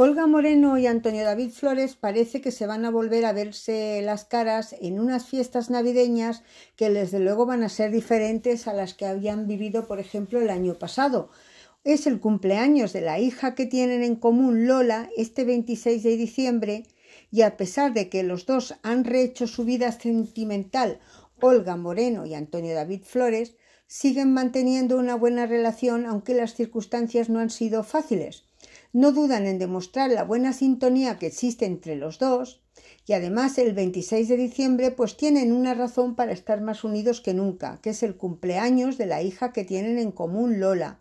Olga Moreno y Antonio David Flores parece que se van a volver a verse las caras en unas fiestas navideñas que desde luego van a ser diferentes a las que habían vivido, por ejemplo, el año pasado. Es el cumpleaños de la hija que tienen en común Lola este 26 de diciembre y a pesar de que los dos han rehecho su vida sentimental, Olga Moreno y Antonio David Flores, siguen manteniendo una buena relación aunque las circunstancias no han sido fáciles no dudan en demostrar la buena sintonía que existe entre los dos y además el 26 de diciembre pues tienen una razón para estar más unidos que nunca, que es el cumpleaños de la hija que tienen en común Lola.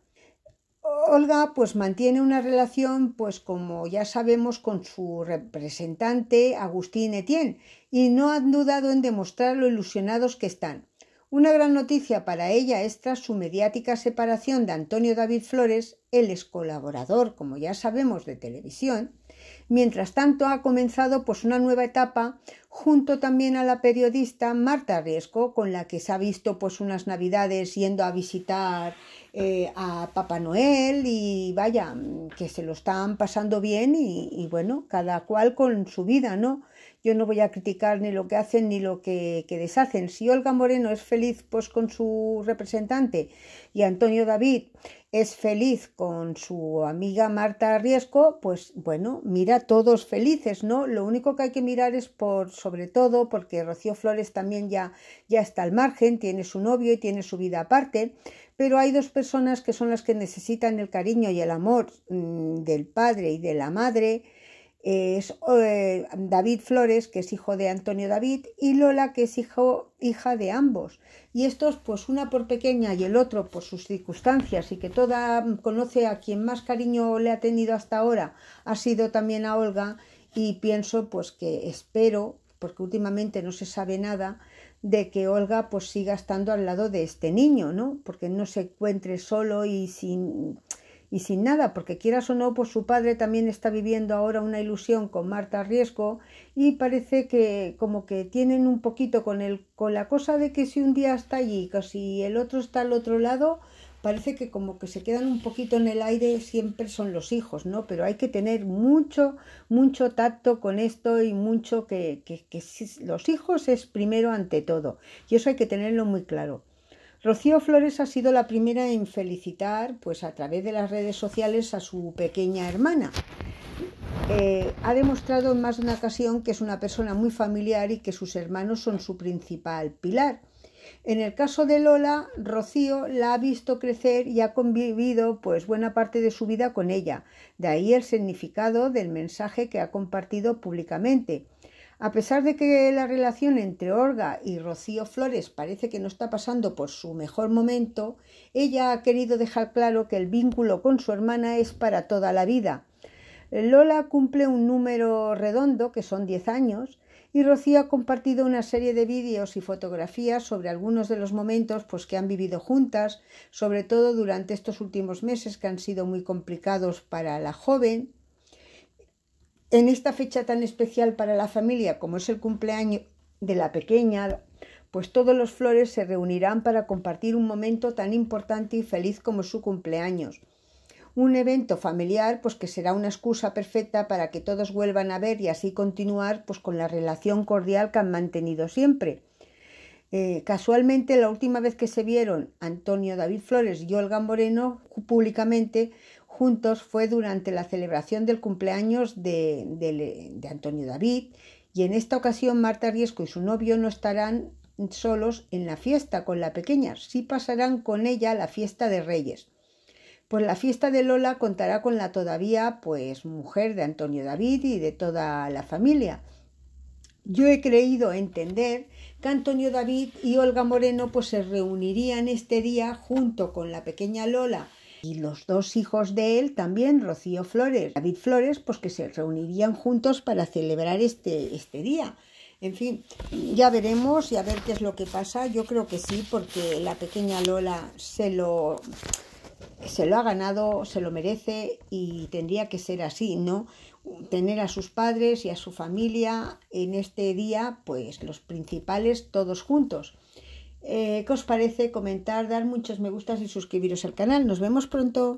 Olga pues mantiene una relación pues como ya sabemos con su representante Agustín Etienne y no han dudado en demostrar lo ilusionados que están. Una gran noticia para ella es tras su mediática separación de Antonio David Flores, él es colaborador, como ya sabemos, de televisión. Mientras tanto, ha comenzado pues, una nueva etapa junto también a la periodista Marta Riesco, con la que se ha visto pues, unas navidades yendo a visitar eh, a Papá Noel y vaya, que se lo están pasando bien y, bueno, cada cual con su vida, ¿no? Yo no voy a criticar ni lo que hacen ni lo que, que deshacen. Si Olga Moreno es feliz pues, con su representante y Antonio David es feliz con su amiga Marta Riesco, pues bueno, mira todos felices, ¿no? Lo único que hay que mirar es por, sobre todo, porque Rocío Flores también ya, ya está al margen, tiene su novio y tiene su vida aparte, pero hay dos personas que son las que necesitan el cariño y el amor mm, del padre y de la madre, es eh, David Flores, que es hijo de Antonio David, y Lola, que es hijo, hija de ambos. Y estos, pues una por pequeña y el otro por sus circunstancias, y que toda mm, conoce a quien más cariño le ha tenido hasta ahora, ha sido también a Olga, y pienso, pues que espero, porque últimamente no se sabe nada, de que Olga pues siga estando al lado de este niño, ¿no? Porque no se encuentre solo y sin y sin nada, porque quieras o no, pues su padre también está viviendo ahora una ilusión con Marta Riesgo y parece que como que tienen un poquito con, el, con la cosa de que si un día está allí, que si el otro está al otro lado, parece que como que se quedan un poquito en el aire, siempre son los hijos, ¿no? Pero hay que tener mucho, mucho tacto con esto y mucho que, que, que los hijos es primero ante todo y eso hay que tenerlo muy claro. Rocío Flores ha sido la primera en felicitar, pues a través de las redes sociales, a su pequeña hermana. Eh, ha demostrado en más de una ocasión que es una persona muy familiar y que sus hermanos son su principal pilar. En el caso de Lola, Rocío la ha visto crecer y ha convivido pues buena parte de su vida con ella, de ahí el significado del mensaje que ha compartido públicamente. A pesar de que la relación entre Olga y Rocío Flores parece que no está pasando por su mejor momento, ella ha querido dejar claro que el vínculo con su hermana es para toda la vida. Lola cumple un número redondo, que son 10 años, y Rocío ha compartido una serie de vídeos y fotografías sobre algunos de los momentos pues, que han vivido juntas, sobre todo durante estos últimos meses que han sido muy complicados para la joven en esta fecha tan especial para la familia como es el cumpleaños de la pequeña, pues todos los flores se reunirán para compartir un momento tan importante y feliz como su cumpleaños. Un evento familiar, pues que será una excusa perfecta para que todos vuelvan a ver y así continuar pues con la relación cordial que han mantenido siempre. Eh, casualmente, la última vez que se vieron Antonio David Flores y Olga Moreno públicamente juntos fue durante la celebración del cumpleaños de, Antonio David y en esta ocasión Marta Riesco y su novio no estarán solos en la fiesta con la pequeña, sí pasarán con ella la fiesta de Reyes. Pues la fiesta de Lola contará con la todavía pues mujer de Antonio David y de toda la familia. Yo he creído entender que Antonio David y Olga Moreno pues se reunirían este día junto con la pequeña Lola y los dos hijos de él también, Rocío Flores, David Flores, pues que se reunirían juntos para celebrar este, este día. En fin, ya veremos y a ver qué es lo que pasa. Yo creo que sí, porque la pequeña Lola se lo, se lo ha ganado, se lo merece y tendría que ser así, ¿no? Tener a sus padres y a su familia en este día, pues los principales todos juntos. Eh, qué os parece, comentar, dar muchos me gustas y suscribiros al canal. Nos vemos pronto.